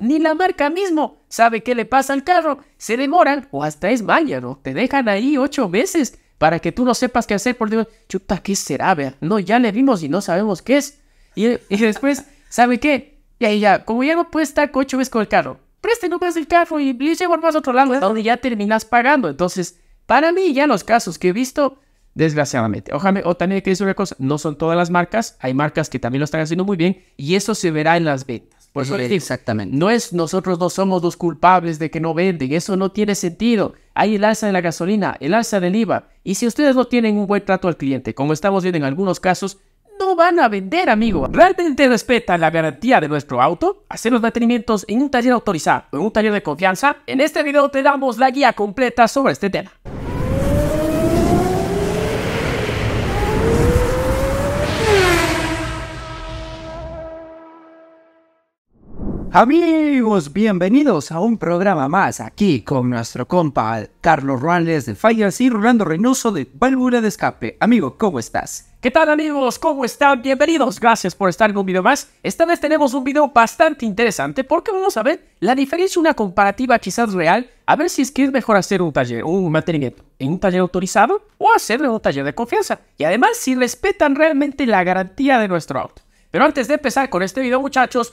Ni la marca mismo sabe qué le pasa al carro. Se demoran o hasta es mañana, ¿no? Te dejan ahí ocho meses para que tú no sepas qué hacer. Por Dios, chuta, ¿qué será? Vea, no, ya le vimos y no sabemos qué es. Y, después, ¿sabe qué? Y ya, como ya no puede estar ocho veces con el carro, preste nomás el carro y le más a otro lado, ¿eh? donde ya terminas pagando. Entonces, para mí, ya los casos que he visto, desgraciadamente. ojame o también que decir una cosa, no son todas las marcas, hay marcas que también lo están haciendo muy bien y eso se verá en las ventas. Por eso Exactamente. No es nosotros no somos los culpables de que no venden, eso no tiene sentido. Hay el alza de la gasolina, el alza del IVA. Y si ustedes no tienen un buen trato al cliente, como estamos viendo en algunos casos, no van a vender, amigo. ¿Realmente respetan la garantía de nuestro auto? Hacer los mantenimientos en un taller autorizado o en un taller de confianza. En este video te damos la guía completa sobre este tema. Amigos, bienvenidos a un programa más aquí con nuestro compa Carlos Ruales de Fallas y Rolando Reynoso de Válvula de Escape. Amigo, ¿cómo estás? ¿Qué tal amigos? ¿Cómo están? Bienvenidos, gracias por estar en un video más. Esta vez tenemos un video bastante interesante porque vamos a ver la diferencia, una comparativa quizás real, a ver si es que es mejor hacer un taller, un mantenimiento en un taller autorizado o hacerlo en un taller de confianza. Y además si respetan realmente la garantía de nuestro auto. Pero antes de empezar con este video, muchachos,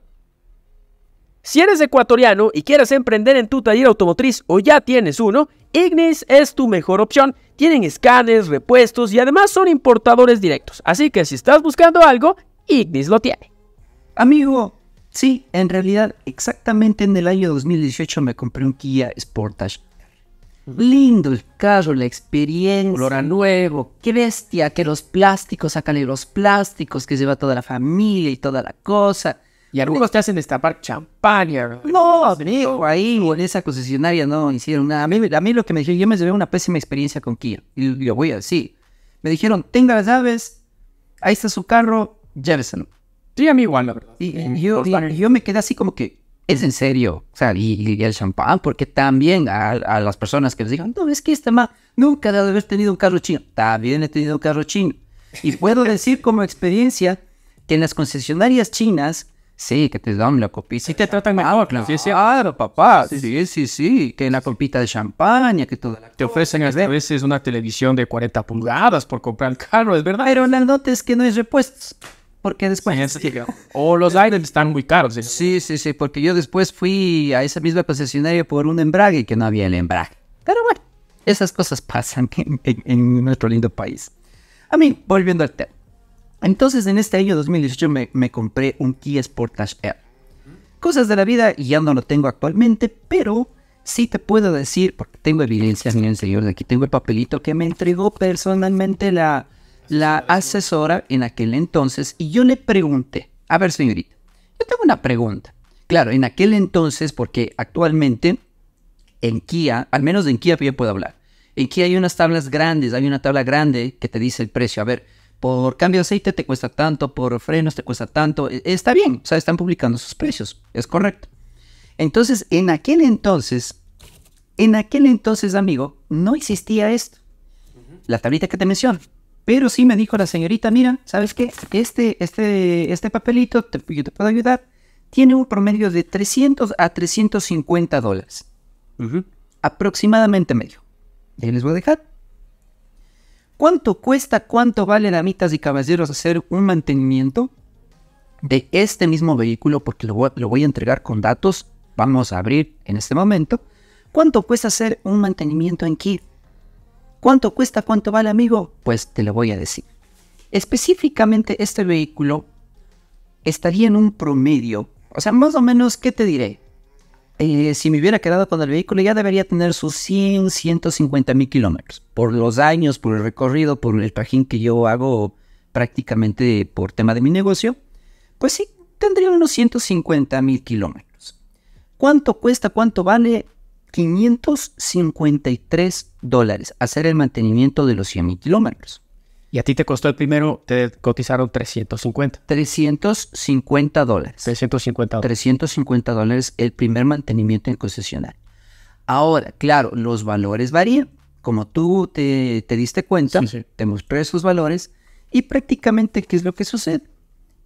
Si eres ecuatoriano y quieres emprender en tu taller automotriz o ya tienes uno, Ignis es tu mejor opción. Tienen escáneres, repuestos y además son importadores directos. Así que si estás buscando algo, Ignis lo tiene. Amigo, sí, en realidad exactamente en el año 2018 me compré un Kia Sportage. Lindo el carro, la experiencia. color a nuevo. Qué bestia, que los plásticos, sacan los plásticos que lleva toda la familia y toda la cosa y algunos te hacen destapar champaña. No, amigo, ahí o en esa concesionaria no hicieron nada. A mí, a mí lo que me dijeron, yo me llevé una pésima experiencia con Kia. Y lo voy a decir. Me dijeron, tenga las llaves, ahí está su carro, lléveselo. Sí, a mí igual, la verdad. Y, yo, yo me quedé así como que, es en serio. O sea, y, el champán, porque también a, las personas que les digan, no, es que este más nunca debe haber tenido un carro chino. También he tenido un carro chino. Y puedo decir como experiencia que en las concesionarias chinas Sí, que te dan la copita. Sí, te tratan mejor, claro. Sí, sí. Claro, papá. Sí, sí, sí. Que la copita de champaña, que todo. Te ofrecen a veces una televisión de 40 pulgadas por comprar el carro, es verdad. Pero la nota es que no hay repuestos. Porque después. o los aires están muy caros. ¿eh? ¿sí? sí, sí, Porque yo después fui a esa misma concesionaria por un embrague y que no había el embrague. Pero bueno, esas cosas pasan en nuestro lindo país. A mí, volviendo al tema. Entonces en este año 2018 me, compré un Kia Sportage Air. Cosas de la vida y ya no lo tengo actualmente, pero sí te puedo decir, porque tengo evidencias, miren señores, aquí tengo el papelito que me entregó personalmente la, la asesora en aquel entonces y yo le pregunté, a ver señorita, yo tengo una pregunta. Claro, en aquel entonces, porque actualmente en Kia, al menos en Kia yo puedo hablar, en Kia hay unas tablas grandes, hay una tabla grande que te dice el precio. A ver, por cambio de aceite te cuesta tanto, por frenos te cuesta tanto. E, está bien, o sea, están publicando sus precios, es correcto. Entonces, en aquel entonces, en aquel entonces, amigo, no existía esto. La tablita que te menciono. Pero sí me dijo la señorita, mira, ¿sabes qué? Este, este, este papelito, yo te puedo ayudar, tiene un promedio de 300 a 350 dólares. Aproximadamente medio. Ahí les voy a dejar ¿Cuánto cuesta, cuánto vale, damitas y caballeros, hacer un mantenimiento de este mismo vehículo? Porque lo voy, a entregar con datos. Vamos a abrir en este momento. ¿Cuánto cuesta hacer un mantenimiento en kit ¿Cuánto cuesta, cuánto vale, amigo? Pues te lo voy a decir. Específicamente este vehículo estaría en un promedio. O sea, más o menos, ¿qué te diré? Eh, si me hubiera quedado con el vehículo, ya debería tener sus 100, 150 mil kilómetros. Por los años, por el recorrido, por el trajín que yo hago prácticamente por tema de mi negocio, pues sí, tendría unos 150 mil kilómetros. ¿Cuánto cuesta? ¿Cuánto vale? 553 dólares hacer el mantenimiento de los 100 mil kilómetros. Y a ti te costó el primero, te cotizaron 350. 350 dólares. 350 dólares. 350 dólares el primer mantenimiento en concesionario. Ahora, claro, los valores varían. Como tú te, diste cuenta, te mostré esos valores y prácticamente, ¿qué es lo que sucede?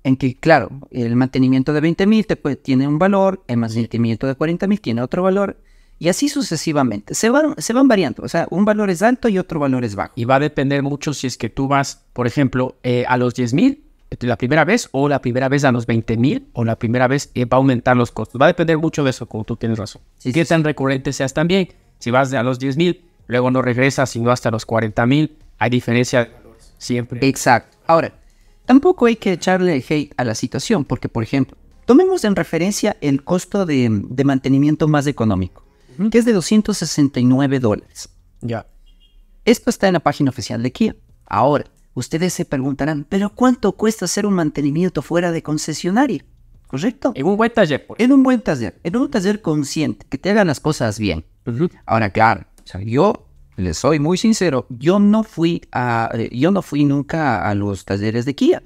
En que, claro, el mantenimiento de 20 mil tiene un valor, el mantenimiento de 40 mil tiene otro valor, y así sucesivamente. Se van, se van variando. O sea, un valor es alto y otro valor es bajo. Y va a depender mucho si es que tú vas, por ejemplo, eh, a los 10 mil eh, la primera vez o la primera vez a los 20 mil o la primera vez eh, va a aumentar los costos. Va a depender mucho de eso, como tú tienes razón. si que tan recurrente seas también. Si vas a los 10 mil, luego no regresas sino hasta los 40 mil. Hay diferencia siempre. Exacto. Ahora, tampoco hay que echarle hate a la situación porque, por ejemplo, tomemos en referencia el costo de mantenimiento más económico que es de 269 dólares. Ya. Esto está en la página oficial de Kia. Ahora, ustedes se preguntarán, ¿pero cuánto cuesta hacer un mantenimiento fuera de concesionario? ¿Correcto? En un buen taller. Pues. En un buen taller. En un taller consciente, que te hagan las cosas bien. Ahora, claro, yo les soy muy sincero, yo no fui a, eh, yo no fui nunca a los talleres de Kia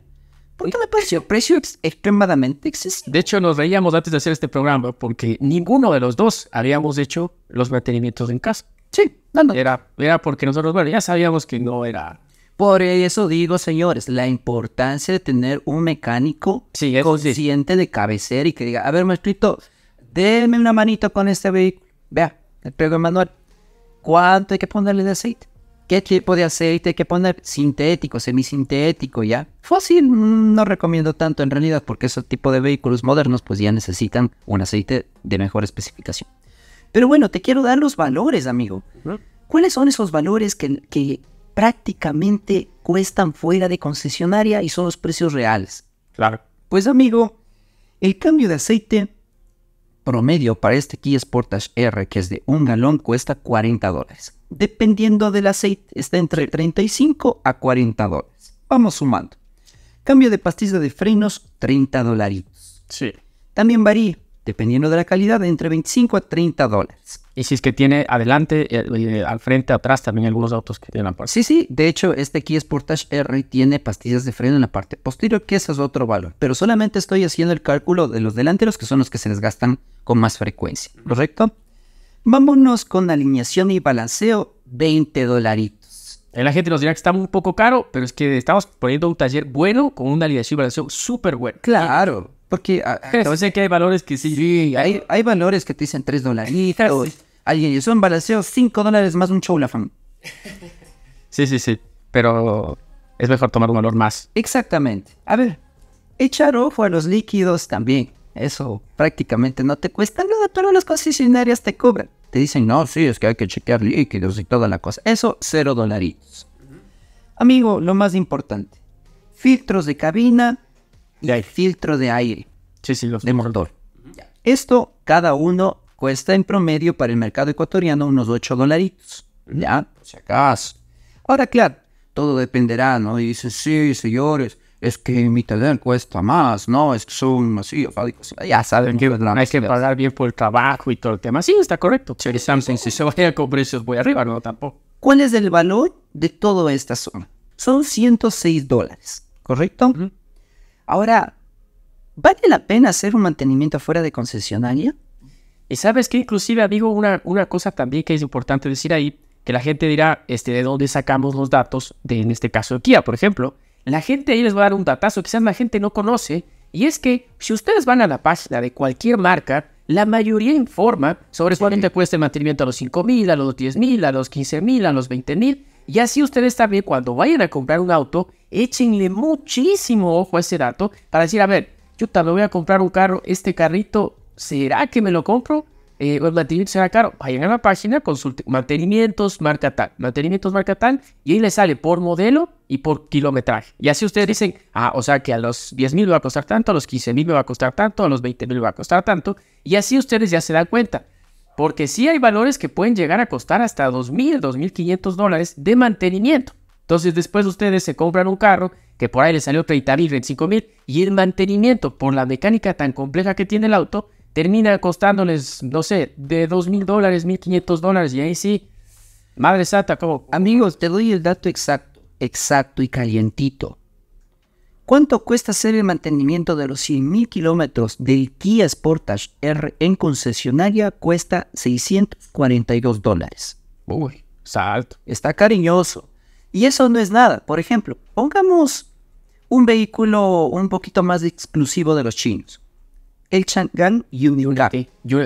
qué me pareció precio extremadamente excesivo. De hecho, nos reíamos antes de hacer este programa porque ninguno de los dos habíamos hecho los mantenimientos en casa. Sí, no, Era, era porque nosotros, bueno, ya sabíamos que no era por eso digo, señores, la importancia de tener un mecánico consciente de cabecera y que diga, a ver, maestrito, déme una manito con este vehículo. Vea, le pego el manual. ¿Cuánto hay que ponerle de aceite? qué tipo de aceite, hay que poner, sintético, semisintético, ¿ya? Fósil mm, no recomiendo tanto en realidad porque ese tipo de vehículos modernos pues ya necesitan un aceite de mejor especificación. Pero bueno, te quiero dar los valores, amigo. ¿Cuáles son esos valores que prácticamente cuestan fuera de concesionaria y son los precios reales? Claro. Pues amigo, el cambio de aceite promedio para este Kia Sportage R, que es de un galón, cuesta 40 dólares. Dependiendo del aceite, está entre 35 a 40 dólares. Vamos sumando. Cambio de pastilla de frenos, 30 dólares. Sí. También varía dependiendo de la calidad, entre 25 a 30 dólares. Y si es que tiene adelante, eh, eh, al frente, atrás también algunos autos que tienen la parte. Sí, sí, de hecho este aquí es Portage R y tiene pastillas de freno en la parte posterior, que ese es otro valor, pero solamente estoy haciendo el cálculo de los delanteros, que son los que se les gastan con más frecuencia, ¿correcto? Vámonos con alineación y balanceo, 20 dolaritos. La gente nos dirá que está un poco caro, pero es que estamos poniendo un taller bueno con una alineación y balanceo súper bueno. Claro. Porque ah, ah, a, que hay valores que sí. Sí, hay, valores que te dicen 3 dolaritos. Alguien, y son balanceo 5 dólares más un show la Sí, sí, sí. Pero es mejor tomar un valor más. Exactamente. A ver, echar ojo a los líquidos también. Eso prácticamente no te cuesta nada, pero las concesionarias te cobran. Te dicen, no, sí, es que hay que chequear líquidos y toda la cosa. Eso, 0 dolaritos. Amigo, lo más importante. Filtros de cabina, y el filtro de aire sí, sí, los de motor. Esto cada uno cuesta en promedio para el mercado ecuatoriano unos 8 dolaritos. Ya, por si acaso. Ahora, claro, todo dependerá, ¿no? Y sí, señores, es que mi teléfono cuesta más, ¿no? Es que son ya saben que no, hay que pagar bien por el trabajo y todo el tema. Sí, está correcto. si se vaya con precios voy arriba, no, tampoco. ¿Cuál es el valor de toda esta zona? Son 106 dólares, ¿correcto? Ahora, ¿vale la pena hacer un mantenimiento fuera de concesionaria? Y sabes que inclusive digo una, cosa también que es importante decir ahí, que la gente dirá, este, ¿de dónde sacamos los datos? De, en este caso de Kia, por ejemplo. La gente ahí les va a dar un datazo, quizás la gente no conoce, y es que si ustedes van a la página de cualquier marca, la mayoría informa sobre cuánto cuesta el mantenimiento a los 5 mil, a los 10.000 mil, a los 15 mil, a los 20 mil, y así ustedes también cuando vayan a comprar un auto, échenle muchísimo ojo a ese dato para decir, a ver, yo también voy a comprar un carro, este carrito, ¿será que me lo compro? O eh, el mantenimiento será caro. Vayan a la página, consulten mantenimientos, marca tal, mantenimientos, marca tal, y ahí les sale por modelo y por kilometraje. Y así ustedes dicen, ah, o sea que a los 10 mil me va a costar tanto, a los 15 mil me va a costar tanto, a los 20 mil me va a costar tanto, y así ustedes ya se dan cuenta porque sí hay valores que pueden llegar a costar hasta 2.000, 2.500 dólares de mantenimiento. Entonces después ustedes se compran un carro que por ahí le salió 30.000, 25.000 y el mantenimiento por la mecánica tan compleja que tiene el auto termina costándoles, no sé, de 2.000 dólares, 1.500 dólares y ahí sí, madre santa, como... Amigos, te doy el dato exacto, exacto y calientito. ¿Cuánto cuesta hacer el mantenimiento de los 100.000 kilómetros del Kia Sportage R en concesionaria? Cuesta 642 dólares. Uy, salto. Está cariñoso. Y eso no es nada. Por ejemplo, pongamos un vehículo un poquito más exclusivo de los chinos. El Chang'an Unica. Eh, no,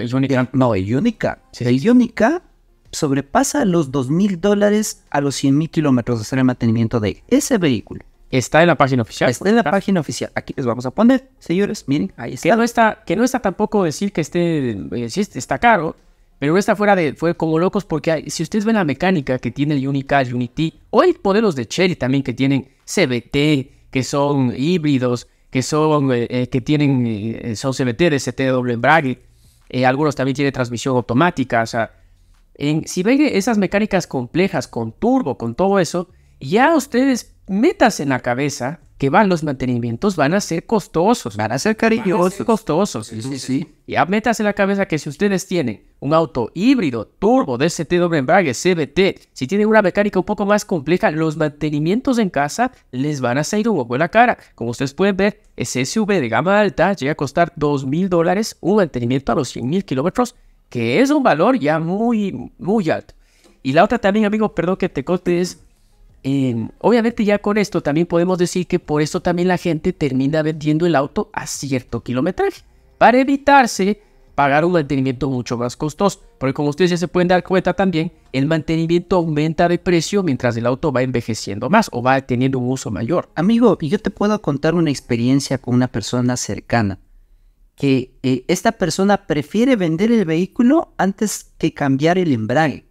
el Unica. El Unica sobrepasa los 2.000 dólares a los 100.000 kilómetros de hacer el mantenimiento de ese vehículo. Está en la página oficial. Está pues, en la página oficial. Aquí les vamos a poner, señores. Miren, ahí está. Que no está, que no está tampoco decir que esté, eh, está caro, pero está fuera de, fue como locos porque si ustedes ven la mecánica que tiene el Unicast Unity, o hay modelos de Cherry también que tienen CBT, que son híbridos, que son, eh, eh, que tienen, son CBT de CT embrague, algunos también tienen transmisión automática, o sea, si ven esas mecánicas complejas con turbo, con todo eso, ya ustedes metas en la cabeza que van los mantenimientos van a ser costosos. Van a ser cariñosos. costosos. Sí, sí, Ya metas en la cabeza que si ustedes tienen un auto híbrido, turbo, DCT, doble embrague, CBT, si tienen una mecánica un poco más compleja, los mantenimientos en casa les van a salir un poco en la cara. Como ustedes pueden ver, ese SUV de gama alta llega a costar $2,000 mil dólares un mantenimiento a los 100,000 mil kilómetros, que es un valor ya muy, muy alto. Y la otra también, amigo, perdón que te corte, es Em, obviamente ya con esto también podemos decir que por eso también la gente termina vendiendo el auto a cierto kilometraje, para evitarse pagar un mantenimiento mucho más costoso, porque como ustedes ya se pueden dar cuenta también, el mantenimiento aumenta de precio mientras el auto va envejeciendo más o va teniendo un uso mayor. Amigo, yo te puedo contar una experiencia con una persona cercana, que eh, esta persona prefiere vender el vehículo antes que cambiar el embrague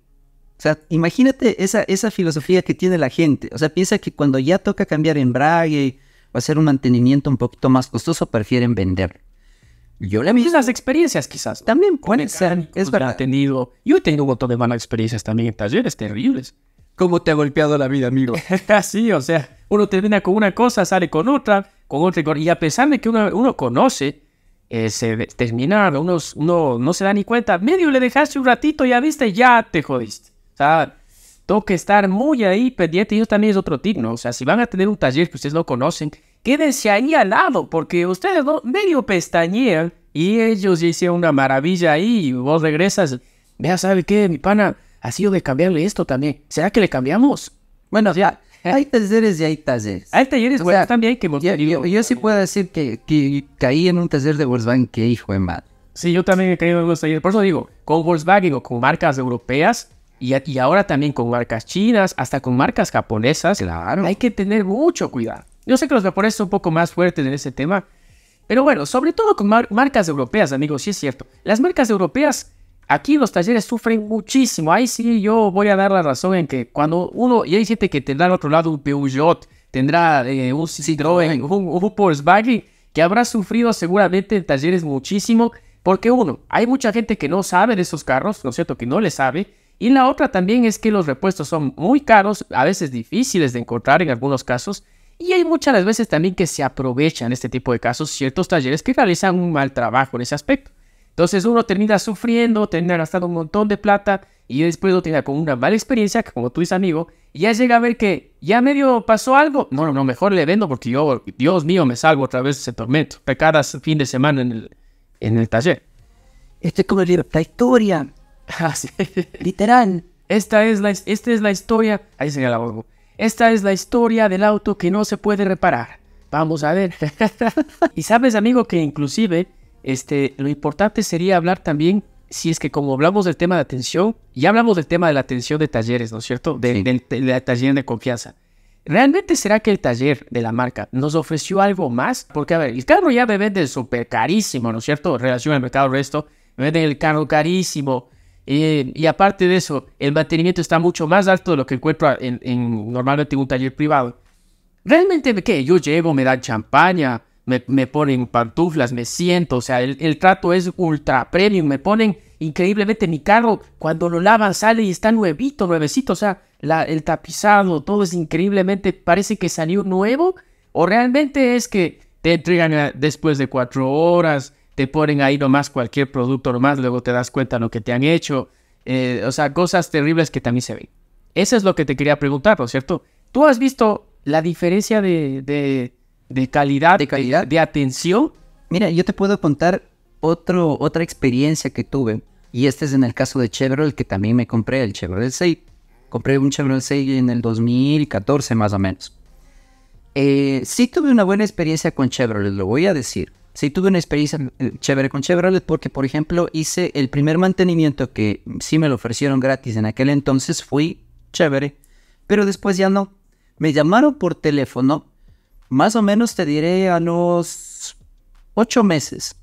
o sea, imagínate esa, esa filosofía que tiene la gente. O sea, piensa que cuando ya toca cambiar embrague o hacer un mantenimiento un poquito más costoso, prefieren vender. Yo le pues las experiencias quizás. También pueden ser, es verdad. Tenido, yo he tenido un montón de malas experiencias también en talleres terribles. ¿Cómo te ha golpeado la vida, amigo? Así, ah, o sea, uno termina con una cosa, sale con otra, con otra, y a pesar de que uno, conoce, ese eh, se uno, uno no se da ni cuenta, medio le dejaste un ratito, ya viste, ya te jodiste. O sea, tengo que estar muy ahí pendiente y eso también es otro tip, ¿no? O sea, si van a tener un taller que ustedes no conocen, quédense ahí al lado porque ustedes no medio pestañean y ellos ya hicieron una maravilla ahí y vos regresas, vea, ¿sabe qué? Mi pana ha sido de cambiarle esto también. ¿Será que le cambiamos? Bueno, ya, hay talleres y hay talleres. Hay talleres o también que yo, sí puedo decir que, que, caí en un taller de Volkswagen que hijo de madre. Sí, yo también he caído en un taller. Por eso digo, con Volkswagen o con marcas europeas, y, ahora también con marcas chinas, hasta con marcas japonesas. Claro. Hay que tener mucho cuidado. Yo sé que los japoneses son un poco más fuertes en ese tema. Pero bueno, sobre todo con marcas europeas, amigos, sí es cierto. Las marcas europeas aquí los talleres sufren muchísimo. Ahí sí yo voy a dar la razón en que cuando uno, y hay gente que tendrá al otro lado un Peugeot, tendrá eh, un Citroën, un, un, Volkswagen, que habrá sufrido seguramente en talleres muchísimo. Porque uno, hay mucha gente que no sabe de esos carros, ¿no es cierto? Que no le sabe. Y la otra también es que los repuestos son muy caros, a veces difíciles de encontrar en algunos casos, y hay muchas las veces también que se aprovechan este tipo de casos ciertos talleres que realizan un mal trabajo en ese aspecto. Entonces uno termina sufriendo, termina gastando un montón de plata y después lo tiene con una mala experiencia, como tú dices amigo, ya llega a ver que ya medio pasó algo, no, no, mejor le vendo porque yo, Dios mío, me salgo otra vez de ese tormento, pecadas fin de semana en el, en el taller. Esto es como la historia Literal. Esta es, la, esta es la historia. Ahí se la Esta es la historia del auto que no se puede reparar. Vamos a ver. y sabes, amigo, que inclusive este, lo importante sería hablar también, si es que como hablamos del tema de atención, ya hablamos del tema de la atención de talleres, ¿no es cierto? del, taller de confianza. ¿Realmente será que el taller de la marca nos ofreció algo más? Porque, a ver, el carro ya me vende súper carísimo, ¿no es cierto? En relación al mercado resto, me venden el carro carísimo y aparte de eso, el mantenimiento está mucho más alto de lo que encuentro en, normalmente en un taller privado. Realmente, ¿qué? Yo llevo, me dan champaña, me, ponen pantuflas, me siento, o sea, el, trato es ultra premium, me ponen increíblemente mi carro, cuando lo lavan sale y está nuevito, nuevecito, o sea, el tapizado, todo es increíblemente, parece que salió nuevo, o realmente es que te entregan eh, después de cuatro horas, te ponen ahí nomás cualquier producto nomás, luego te das cuenta lo que te han hecho, eh, o sea, cosas terribles que también se ven. Eso es lo que te quería preguntar, ¿no es cierto? ¿Tú has visto la diferencia de, calidad, de, calidad? De, atención? Mira, yo te puedo contar otro, otra experiencia que tuve, y este es en el caso de Chevrolet, que también me compré el Chevrolet 6. Compré un Chevrolet 6 en el 2014 más o menos. Eh, sí tuve una buena experiencia con Chevrolet, lo voy a decir sí tuve una experiencia mm, chévere con Chevrolet porque, por ejemplo, hice el primer mantenimiento que sí me lo ofrecieron gratis en aquel entonces, fui chévere, pero después ya no. Me llamaron por teléfono, más o menos te diré a los ocho meses.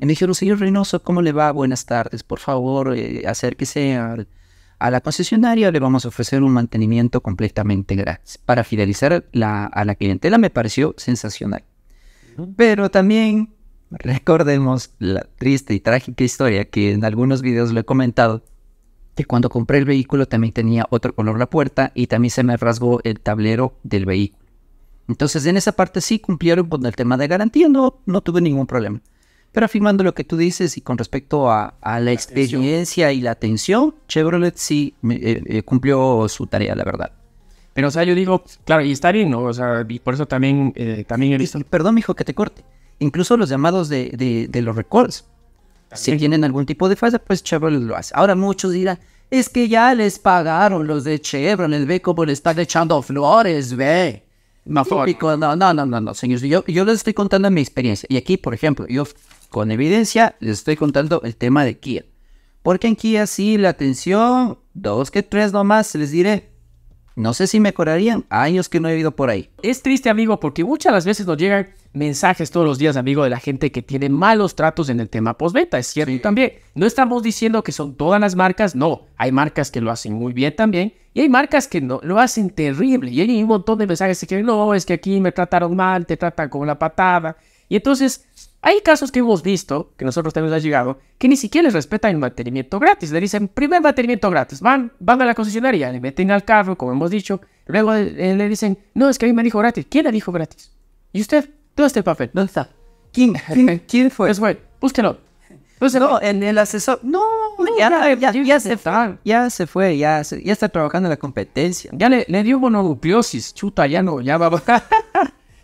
Y me dijeron, señor Reynoso, ¿cómo le va? Buenas tardes, por favor, eh, acérquese a la concesionaria le vamos a ofrecer un mantenimiento completamente gratis. Para fidelizar a la clientela me pareció sensacional. Pero también recordemos la triste y trágica historia que en algunos videos lo he comentado, que cuando compré el vehículo también tenía otro color la puerta y también se me rasgó el tablero del vehículo. Entonces en esa parte sí cumplieron con el tema de garantía, no, tuve ningún problema. Pero afirmando lo que tú dices y con respecto a, la, experiencia y la atención, Chevrolet sí eh, eh, cumplió su tarea, la verdad. Pero, o sea, yo digo, claro, y está bien, ¿no? O sea, y por eso también, eh, también he Perdón, mijo, que te corte. Incluso los llamados de, de, los records. Si tienen algún tipo de falla, pues Chevrolet lo hace. Ahora muchos dirán, es que ya les pagaron los de Chevrolet, ve cómo le están echando flores, ve. No, no, no, no, no, señores. Yo, yo les estoy contando mi experiencia. Y aquí, por ejemplo, yo con evidencia les estoy contando el tema de Kia. Porque en Kia sí, la atención, dos que tres nomás, les diré, no sé si me acordarían. Años que no he ido por ahí. Es triste, amigo, porque muchas las veces nos llegan mensajes todos los días, amigo, de la gente que tiene malos tratos en el tema postventa. Es cierto Y también. No estamos diciendo que son todas las marcas. No, hay marcas que lo hacen muy bien también. Y hay marcas que no, lo hacen terrible. Y hay un montón de mensajes que dicen, no, es que aquí me trataron mal, te tratan con la patada. Y entonces hay casos que hemos visto, que nosotros también ha llegado, que ni siquiera les respetan el mantenimiento gratis. Le dicen, primer mantenimiento gratis. Van, van a la concesionaria, le meten al carro, como hemos dicho. Luego eh, le dicen, no, es que a mí me dijo gratis. ¿Quién le dijo gratis? ¿Y usted? ¿Dónde está papel? ¿Dónde está? ¿Quién, quién, fue? Es bueno, búsquelo. no, en el asesor. No, ya, se fue, ya se fue, ya, está trabajando en la competencia. Ya le, dio mononucleosis, chuta, ya no, ya va a bajar.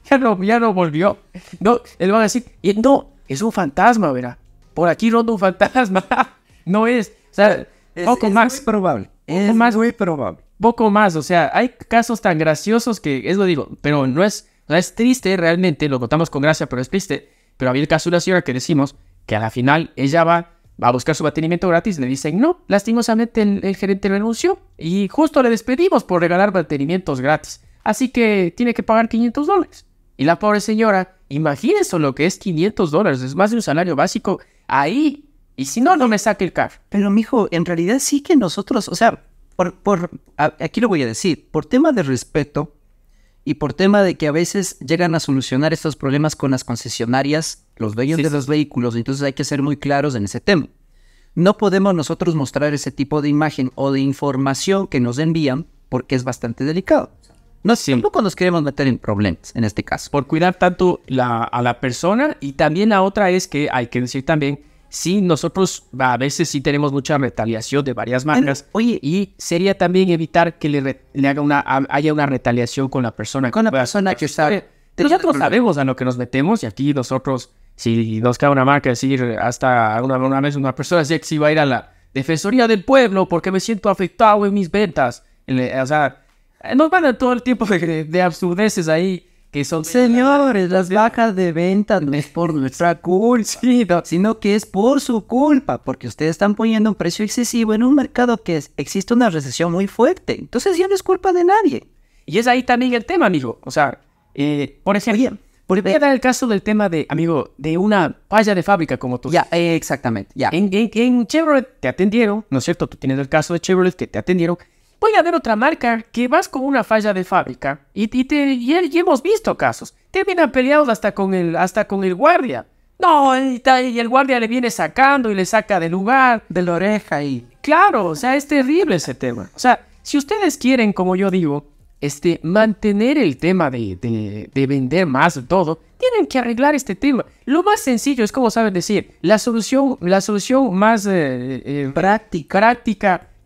ya no, ya no volvió. No, él va a decir, no, es un fantasma, verá. Por aquí ronda un fantasma. no es, o sea, es, poco más. Muy probable. Es muy probable. Poco más, o sea, hay casos tan graciosos que, es lo digo, pero no es, es triste realmente, lo contamos con gracia, pero es triste. Pero había el caso de la señora que decimos que a la final ella va, va a buscar su mantenimiento gratis, le dicen, no, lastimosamente el, el gerente renunció y justo le despedimos por regalar mantenimientos gratis. Así que tiene que pagar 500 dólares. Y la pobre señora, imagínese lo que es 500 dólares, es más de un salario básico ahí. Y si no, no me saque el car. Pero, mijo, en realidad sí que nosotros, o sea, por, por aquí lo voy a decir, por tema de respeto y por tema de que a veces llegan a solucionar estos problemas con las concesionarias, los dueños de los vehículos, entonces hay que ser muy claros en ese tema. No podemos nosotros mostrar ese tipo de imagen o de información que nos envían porque es bastante delicado. No siempre tampoco nos queremos meter en problemas en este caso. Por cuidar tanto la, a la persona y también la otra es que hay que decir también, sí, nosotros a veces sí tenemos mucha retaliación de varias marcas. oye, y sería también evitar que le, haga una, haya una retaliación con la persona. Con la persona que está... nosotros sabemos a lo que nos metemos y aquí nosotros, si nos cae una marca, decir hasta una, una vez una persona decía que va a ir a la Defensoría del Pueblo porque me siento afectado en mis ventas. o sea eh, nos van a todo el tiempo de, de absurdeces ahí. Que son Señores, las bajas de ventas no es por nuestra culpa, sino que es por su culpa, porque ustedes están poniendo un precio excesivo en un mercado que existe una recesión muy fuerte. Entonces ya no es culpa de nadie. Y es ahí también el tema, amigo. O sea, eh, por ejemplo, por, voy a dar el caso del tema de, amigo, de una falla de fábrica como tú. Ya, eh, exactamente, ya. en, en Chevrolet te atendieron, ¿no es cierto? Tú tienes el caso de Chevrolet que te atendieron Voy a ver otra marca que vas con una falla de fábrica. Y, y, te, y hemos visto casos. Terminan peleados hasta con el, hasta con el guardia. No, y, el guardia le viene sacando y le saca del lugar, de la oreja y... Claro, o sea, es terrible ese tema. O sea, si ustedes quieren, como yo digo, este, mantener el tema de, de, vender más todo, tienen que arreglar este tema. Lo más sencillo es como saben decir, la solución, la solución más eh, eh, práctica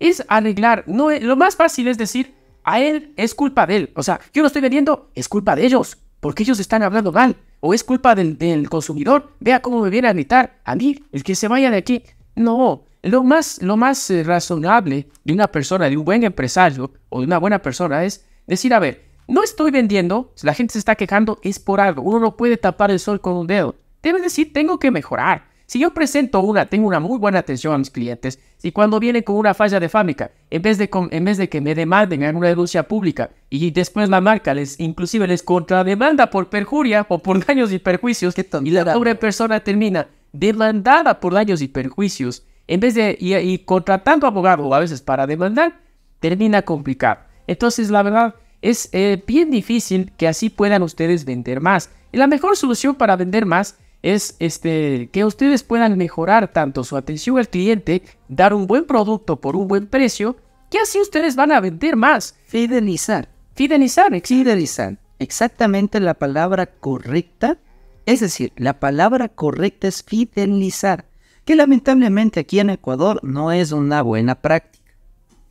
es arreglar. No es, lo más fácil es decir, a él es culpa de él. O sea, yo no estoy vendiendo, es culpa de ellos, porque ellos están hablando mal. O es culpa del, consumidor. Vea cómo me viene a gritar. A mí, el que se vaya de aquí. No, lo más, lo más eh, razonable de una persona, de un buen empresario o de una buena persona es decir, a ver, no estoy vendiendo, si la gente se está quejando, es por algo. Uno no puede tapar el sol con un dedo. Debe decir, tengo que mejorar. Si yo presento una, tengo una muy buena atención a mis clientes, y cuando vienen con una falla de fábrica, en vez de, en vez de que me demanden en una denuncia pública y después la marca les inclusive les contrademanda por perjuria o por daños y perjuicios, y la pobre persona termina demandada por daños y perjuicios, en vez de y, contratando abogado a veces para demandar, termina complicado. Entonces, la verdad, es eh, bien difícil que así puedan ustedes vender más. Y la mejor solución para vender más es este, que ustedes puedan mejorar tanto su atención al cliente, dar un buen producto por un buen precio, que así ustedes van a vender más. Fidelizar. Fidelizar. Fidelizar. Exactamente la palabra correcta. Es decir, la palabra correcta es fidelizar, que lamentablemente aquí en Ecuador no es una buena práctica.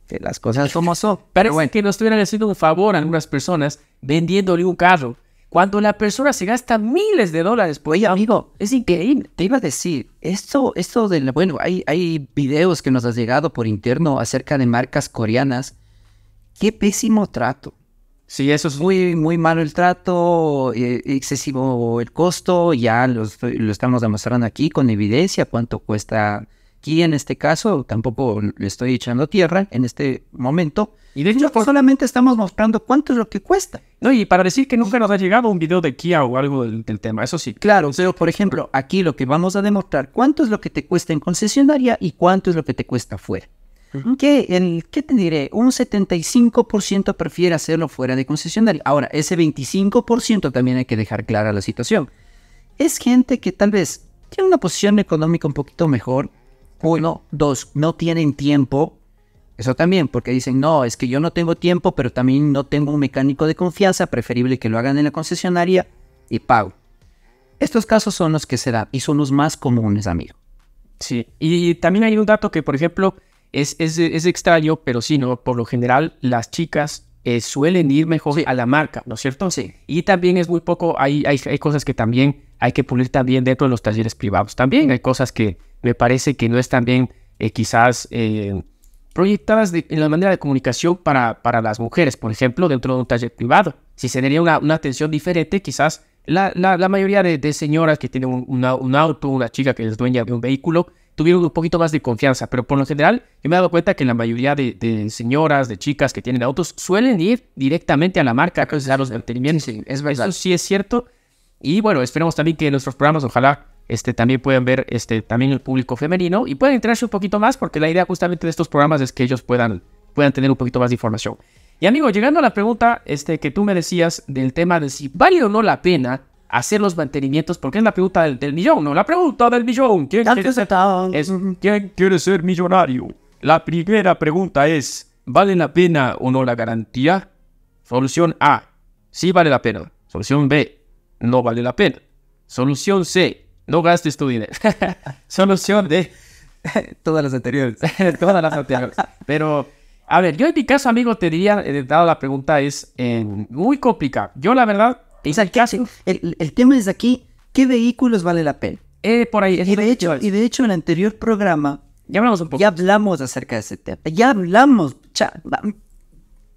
Que las cosas como son. Pero bueno. que nos estuvieran haciendo un favor a algunas personas vendiéndole un carro. Cuando la persona se gasta miles de dólares pues, ella, amigo, es increíble. Te iba a decir, esto, esto de, bueno, hay, hay videos que nos has llegado por interno acerca de marcas coreanas. Qué pésimo trato. Sí, eso es muy, muy malo el trato, eh, excesivo el costo, ya lo estamos demostrando aquí con evidencia cuánto cuesta Aquí en este caso tampoco le estoy echando tierra en este momento. Y de hecho, solamente estamos mostrando cuánto es lo que cuesta. No, y para decir que nunca nos ha llegado un video de Kia o algo del, tema, eso sí. Claro, pero por ejemplo, aquí lo que vamos a demostrar cuánto es lo que te cuesta en concesionaria y cuánto es lo que te cuesta fuera. Que el, ¿Qué te diré? Un 75% prefiere hacerlo fuera de concesionaria. Ahora, ese 25% también hay que dejar clara la situación. Es gente que tal vez tiene una posición económica un poquito mejor, uno, dos, no tienen tiempo. Eso también, porque dicen, no, es que yo no tengo tiempo, pero también no tengo un mecánico de confianza, preferible que lo hagan en la concesionaria y pago. Estos casos son los que se dan y son los más comunes, amigo. Sí, y también hay un dato que, por ejemplo, es, es, extraño, pero sí, ¿no? Por lo general, las chicas eh, suelen ir mejor a la marca, ¿no es cierto? Sí. Y también es muy poco, hay, hay cosas que también hay que pulir también dentro de los talleres privados. También hay cosas que me parece que no están bien eh, quizás eh, proyectadas en la manera de comunicación para, para las mujeres, por ejemplo, dentro de un taller privado. Si se tenía una, atención diferente, quizás la, mayoría de, de, señoras que tienen un, auto, una chica que es dueña de un vehículo, tuvieron un poquito más de confianza, pero por lo general yo me he dado cuenta que la mayoría de, señoras, de chicas que tienen autos, suelen ir directamente a la marca a los mantenimientos. es Eso sí es cierto, y bueno, esperemos también que nuestros programas, ojalá, este, también puedan ver este, también el público femenino y puedan enterarse un poquito más, porque la idea justamente de estos programas es que ellos puedan, puedan tener un poquito más de información. Y amigo, llegando a la pregunta este, que tú me decías del tema de si vale o no la pena hacer los mantenimientos, porque es la pregunta del, millón, ¿no? La pregunta del millón. ¿Quién quiere, ser, ¿Quién quiere ser millonario? La primera pregunta es, ¿vale la pena o no la garantía? Solución A, sí vale la pena. Solución B, no vale la pena. Solución C, no gastes tu dinero. Solución D, todas las anteriores. todas las anteriores. Pero, a ver, yo en mi caso, amigo, te diría, dado la pregunta es eh, muy complicada. Yo, la verdad, el, el, tema es aquí, ¿qué vehículos vale la pena? Eh, por ahí. Y de, hecho, y de hecho, en el anterior programa... Ya hablamos un poco. Ya hablamos acerca de ese tema. Ya hablamos.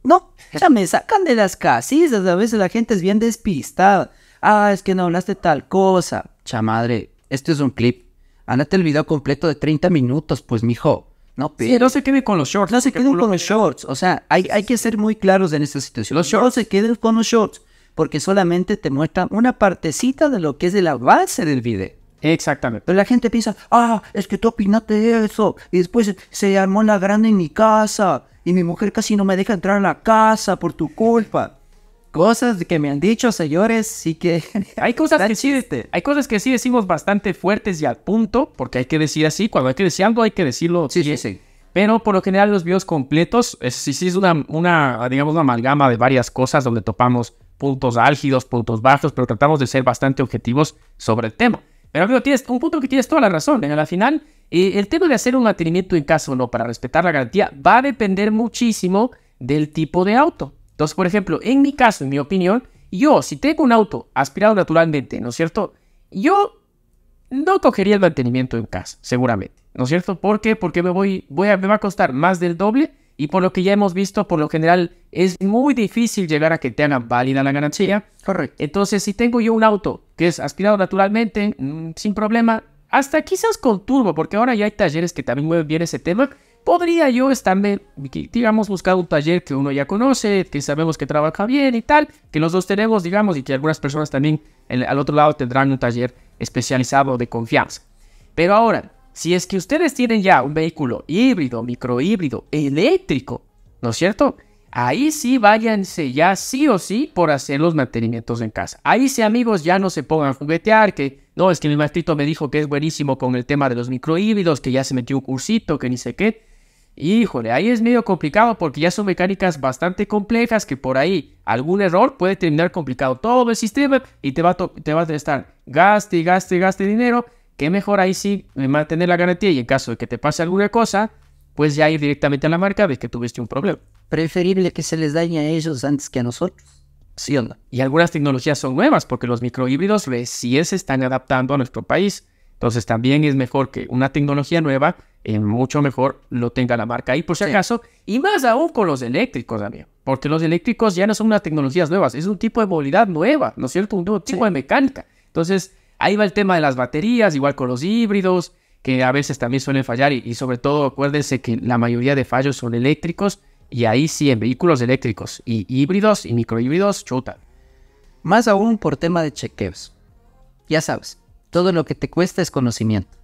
no, ya me sacan de las casillas. A veces la gente es bien despistada ah, es que no hablaste tal cosa. Chamadre, este es un clip. Ándate el video completo de 30 minutos, pues, mijo. No, sí, no se queden con los shorts. No se queden con los shorts. O sea, hay, que ser muy claros en esta situación. Los shorts no se queden con los shorts porque solamente te muestran una partecita de lo que es el avance del video. Exactamente. Pero la gente piensa, ah, es que tú opinaste eso. Y después se armó la grande en mi casa. Y mi mujer casi no me deja entrar a la casa por tu culpa cosas que me han dicho, señores, sí que... hay cosas que sí, hay cosas que sí decimos bastante fuertes y al punto, porque hay que decir así, cuando hay que decir algo hay que decirlo. Sí, sí, Pero por lo general los videos completos, sí, sí es una, una, digamos, una amalgama de varias cosas donde topamos puntos álgidos, puntos bajos, pero tratamos de ser bastante objetivos sobre el tema. Pero creo tienes un punto que tienes toda la razón. En la final, eh, el tema de hacer un mantenimiento en casa o no para respetar la garantía va a depender muchísimo del tipo de auto. Entonces, por ejemplo, en mi caso, en mi opinión, yo, si tengo un auto aspirado naturalmente, ¿no es cierto? Yo no cogería el mantenimiento en casa, seguramente, ¿no es cierto? ¿Por qué? Porque me, voy, a, me va a costar más del doble y por lo que ya hemos visto, por lo general, es muy difícil llegar a que te hagan válida la garantía. Correcto. Entonces, si tengo yo un auto que es aspirado naturalmente, mm, sin problema, hasta quizás con turbo, porque ahora ya hay talleres que también mueven bien ese tema, podría yo estarme, digamos, buscar un taller que uno ya conoce, que sabemos que trabaja bien y tal, que los dos tenemos, digamos, y que algunas personas también al otro lado tendrán un taller especializado de confianza. Pero ahora, si es que ustedes tienen ya un vehículo híbrido, microhíbrido, eléctrico, ¿no es cierto? Ahí sí váyanse ya sí o sí por hacer los mantenimientos en casa. Ahí sí amigos ya no se pongan a juguetear, que no, es que mi maestrito me dijo que es buenísimo con el tema de los microhíbridos, que ya se metió un cursito, que ni sé qué. Híjole, ahí es medio complicado porque ya son mecánicas bastante complejas que por ahí algún error puede terminar complicado todo el sistema y te va a, te a estar gaste y gaste y gaste dinero. Que mejor ahí sí eh, mantener la garantía y en caso de que te pase alguna cosa, pues ya ir directamente a la marca de que tuviste un problema. Preferible que se les dañe a ellos antes que a nosotros. Sí, onda. Y algunas tecnologías son nuevas porque los microhíbridos recién pues, se están adaptando a nuestro país. Entonces también es mejor que una tecnología nueva, eh, mucho mejor lo tenga la marca ahí por si acaso, y más aún con los eléctricos, también, porque los eléctricos ya no son unas tecnologías nuevas, es un tipo de movilidad nueva, ¿no es cierto? Un nuevo tipo de mecánica. Entonces ahí va el tema de las baterías, igual con los híbridos, que a veces también suelen fallar, y, y sobre todo acuérdense que la mayoría de fallos son eléctricos, y ahí sí, en vehículos eléctricos y híbridos y microhíbridos, chuta. Más aún por tema de chequeos. Ya sabes, todo lo que te cuesta es conocimiento.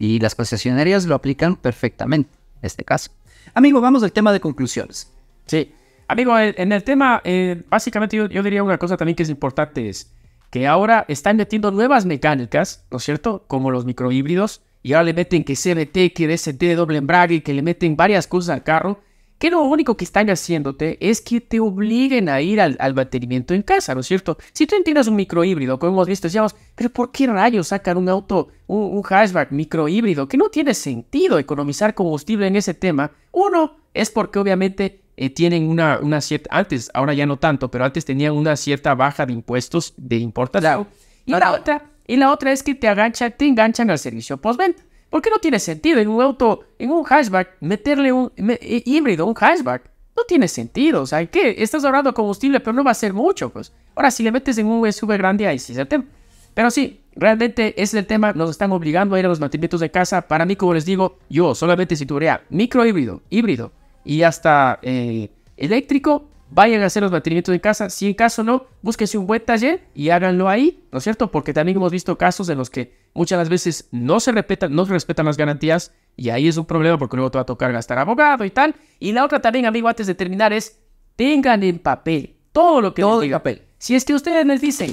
Y las concesionarias lo aplican perfectamente en este caso. Amigo, vamos al tema de conclusiones. Sí. Amigo, en el tema, eh, básicamente yo, yo, diría una cosa también que es importante es que ahora están metiendo nuevas mecánicas, ¿no es cierto? Como los microhíbridos, y ahora le meten que CBT, que DST, doble embrague, que le meten varias cosas al carro, que lo único que están haciéndote es que te obliguen a ir al, al mantenimiento en casa, ¿no es cierto? Si tú entiendes un microhíbrido, como hemos visto, decíamos, pero ¿por qué rayos sacan un auto, un, un microhíbrido? Que no tiene sentido economizar combustible en ese tema. Uno, es porque obviamente eh, tienen una, cierta, antes, ahora ya no tanto, pero antes tenían una cierta baja de impuestos de importación. Y, la otra, y la otra es que te, te enganchan al servicio postventa. ¿Por qué no tiene sentido en un auto, en un hatchback, meterle un eh, híbrido, un hatchback. No tiene sentido, o sea, ¿qué? Estás ahorrando combustible, pero no va a ser mucho, pues. Ahora, si le metes en un SUV grande, ahí sí se tema. Pero sí, realmente ese es el tema, nos están obligando a ir a los mantenimientos de casa. Para mí, como les digo, yo solamente si tuviera micro híbrido, híbrido y hasta eh, eléctrico, vayan a hacer los mantenimientos en casa. Si en caso no, búsquense un buen taller y háganlo ahí, ¿no es cierto? Porque también hemos visto casos en los que muchas las veces no se respetan, no se respetan las garantías y ahí es un problema porque luego te va a tocar gastar abogado y tal. Y la otra también, amigo, antes de terminar es tengan en papel todo lo que todo en papel. Si es que ustedes les dicen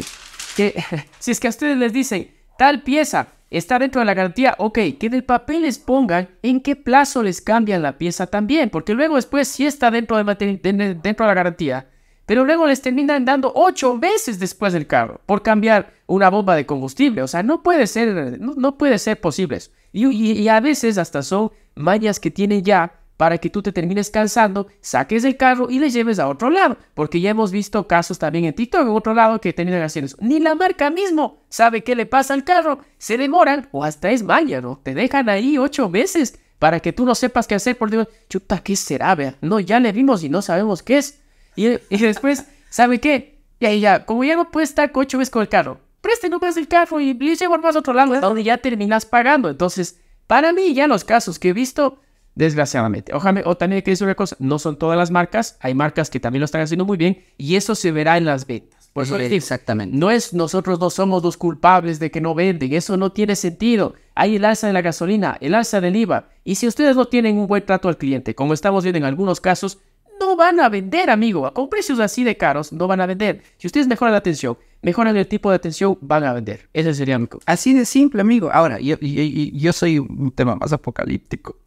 que si es que a ustedes les dicen tal pieza está dentro de la garantía, ok, que del papel les pongan en qué plazo les cambian la pieza también, porque luego después sí está dentro de, dentro de la garantía, pero luego les terminan dando ocho veces después del carro por cambiar una bomba de combustible, o sea, no puede ser, no, puede ser posible Y, y, a veces hasta son mañas que tienen ya para que tú te termines cansando, saques el carro y le lleves a otro lado. Porque ya hemos visto casos también en TikTok, en otro lado, que terminan haciendo eso. Ni la marca mismo sabe qué le pasa al carro. Se demoran o hasta es mañana, Te dejan ahí ocho meses para que tú no sepas qué hacer. Por Dios, chuta, ¿qué será? Vea? No, ya le vimos y no sabemos qué es. Y, después, ¿sabe qué? Y ahí ya, como ya no puedes estar ocho con el carro, preste nomás el carro y, le llevo más a otro lado, ¿eh? donde ya terminas pagando. Entonces, para mí, ya los casos que he visto desgraciadamente. Ojame, o también hay que decir una cosa, no son todas las marcas, hay marcas que también lo están haciendo muy bien y eso se verá en las ventas. Por eso exactamente. No es nosotros no somos los culpables de que no venden, eso no tiene sentido. Hay el alza de la gasolina, el alza del IVA y si ustedes no tienen un buen trato al cliente, como estamos viendo en algunos casos, no van a vender, amigo. Con precios así de caros, no van a vender. Si ustedes mejoran la atención, mejoran el tipo de atención, van a vender. Ese sería mi Así de simple, amigo. Ahora, yo, soy un tema más apocalíptico.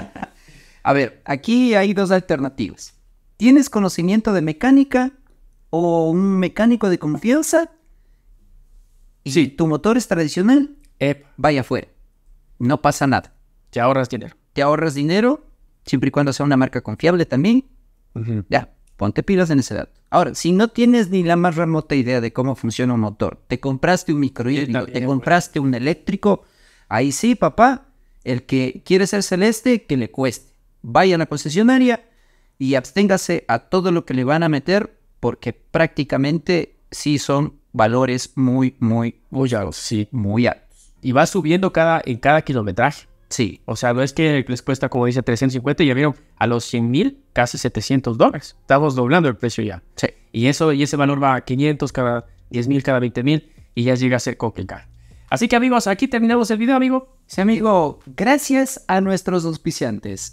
a ver, aquí hay dos alternativas. ¿Tienes conocimiento de mecánica o un mecánico de confianza? si sí. tu motor es tradicional, vaya afuera. No pasa nada. Te ahorras dinero. Te ahorras dinero siempre y cuando sea una marca confiable también, ya, ponte pilas en ese dato. Ahora, si no tienes ni la más remota idea de cómo funciona un motor, te compraste un microhíbrido, te compraste un eléctrico, ahí sí, papá, el que quiere ser celeste, que le cueste. Vaya a la concesionaria y absténgase a todo lo que le van a meter, porque prácticamente sí son valores muy, muy, muy altos. Sí. Muy altos. Y va subiendo cada, en cada kilometraje. Sí. O sea, no es que les cuesta, como dice, 350 y ya vieron a los 100 mil, casi 700 dólares. Estamos doblando el precio ya. Sí. Y, eso, y ese valor va a 500 cada 10 mil, cada 20 mil y ya llega a ser complicado. Así que amigos, aquí terminamos el video, amigo. Sí, amigo, gracias a nuestros auspiciantes.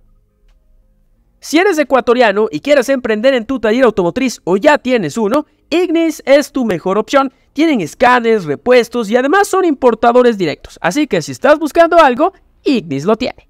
Si eres ecuatoriano y quieres emprender en tu taller automotriz o ya tienes uno, Ignis es tu mejor opción. Tienen escáneres, repuestos y además son importadores directos. Así que si estás buscando algo, Ignis lo tiene.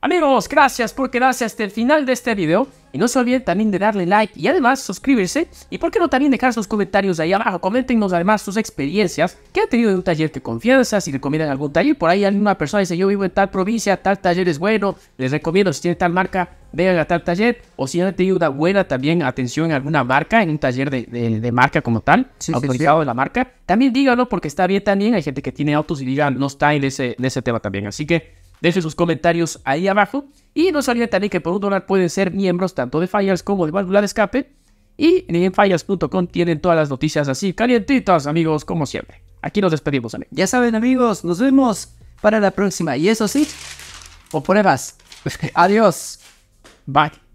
Amigos, gracias por quedarse hasta el final de este video. Y no se olviden también de darle like y además suscribirse. Y por qué no también dejar sus comentarios ahí abajo. Coméntenos además sus experiencias ¿Qué han tenido de un taller que confianza. Si recomiendan algún taller, por ahí alguna persona dice yo vivo en tal provincia, tal taller es bueno. Les recomiendo si tienen tal marca, vengan a tal taller. O si han tenido una buena también atención en alguna marca, en un taller de, marca como tal, autorizado de la marca. También díganlo porque está bien también. Hay gente que tiene autos y digan no está en ese, en ese tema también. Así que dejen sus comentarios ahí abajo. Y nos salía también que por un dólar pueden ser miembros tanto de Fires como de Válvula Escape. Y en Fires.com tienen todas las noticias así calientitas, amigos, como siempre. Aquí nos despedimos, amigos. Ya saben, amigos, nos vemos para la próxima. Y eso sí, o pruebas. Adiós. Bye.